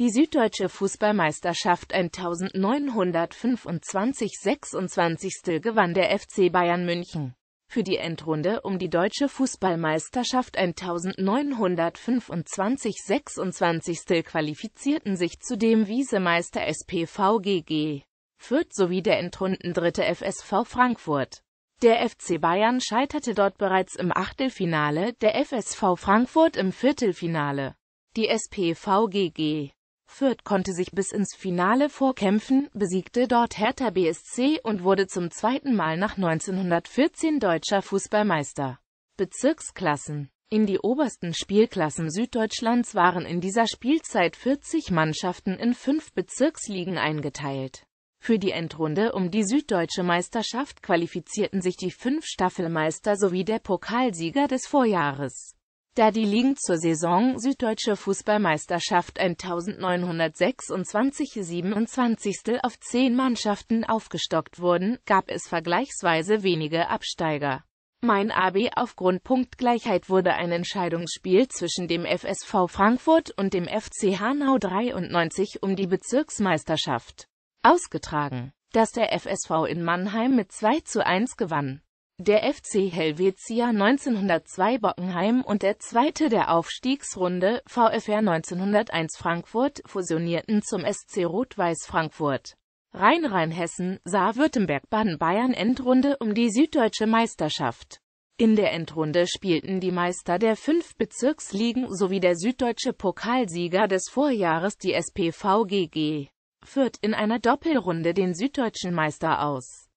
Die süddeutsche Fußballmeisterschaft 1925-26. gewann der FC Bayern München. Für die Endrunde um die deutsche Fußballmeisterschaft 1925-26 qualifizierten sich zudem Wiesemeister SPVGG Fürth sowie der Endrunden dritte FSV Frankfurt. Der FC Bayern scheiterte dort bereits im Achtelfinale, der FSV Frankfurt im Viertelfinale. Die SPVGG Fürth konnte sich bis ins Finale vorkämpfen, besiegte dort Hertha BSC und wurde zum zweiten Mal nach 1914 deutscher Fußballmeister. Bezirksklassen in die obersten Spielklassen Süddeutschlands waren in dieser Spielzeit 40 Mannschaften in fünf Bezirksligen eingeteilt. Für die Endrunde um die süddeutsche Meisterschaft qualifizierten sich die fünf Staffelmeister sowie der Pokalsieger des Vorjahres. Da die Ligen zur Saison Süddeutsche Fußballmeisterschaft 1926-27 auf zehn Mannschaften aufgestockt wurden, gab es vergleichsweise wenige Absteiger. Mein AB aufgrund Punktgleichheit wurde ein Entscheidungsspiel zwischen dem FSV Frankfurt und dem FC Hanau 93 um die Bezirksmeisterschaft ausgetragen, das der FSV in Mannheim mit 2 zu 1 gewann. Der FC Helvetia 1902 Bockenheim und der zweite der Aufstiegsrunde VfR 1901 Frankfurt fusionierten zum SC Rot-Weiß Frankfurt. Rhein-Rhein-Hessen sah Württemberg-Baden-Bayern Endrunde um die süddeutsche Meisterschaft. In der Endrunde spielten die Meister der fünf Bezirksligen sowie der süddeutsche Pokalsieger des Vorjahres die SPVGG. Fürth in einer Doppelrunde den süddeutschen Meister aus.